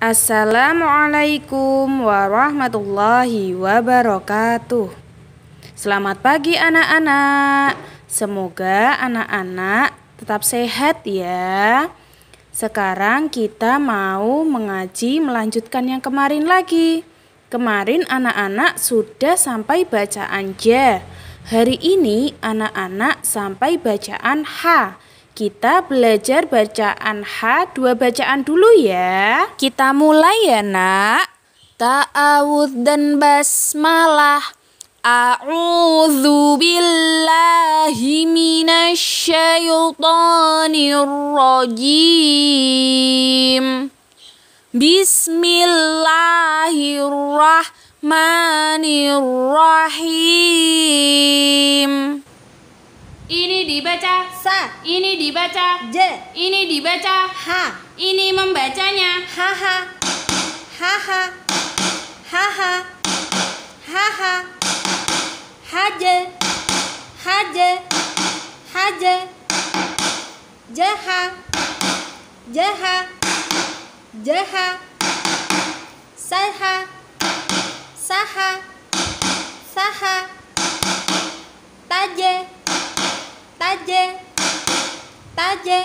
Assalamualaikum warahmatullahi wabarakatuh. Selamat pagi anak-anak. Semoga anak-anak tetap sehat ya. Sekarang kita mau mengaji melanjutkan yang kemarin lagi. Kemarin anak-anak sudah sampai bacaan J. Hari ini anak-anak sampai bacaan H. Kita belajar bacaan H dua bacaan dulu ya. Kita mulai ya nak. Ta'awud dan basmalah. A'udzu billahi minasyaitonir rajim. Bismillahirrahmanirrahim. Sa. Ini dibaca. J. Ini dibaca. H. Ini membacanya. Haha. Haha. Haha. Haha. Haje. Haje. Haje. Jaha. Jaha. Jaha. Saha. Saha. Saha. Taje. Taje taje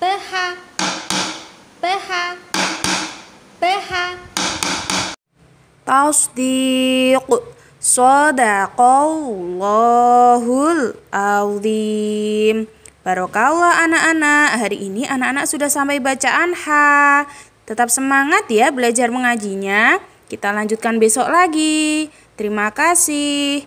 th ph ph tasdiq sadaqallahul azim Barokallah anak-anak, hari ini anak-anak sudah sampai bacaan H. Tetap semangat ya belajar mengajinya. Kita lanjutkan besok lagi. Terima kasih.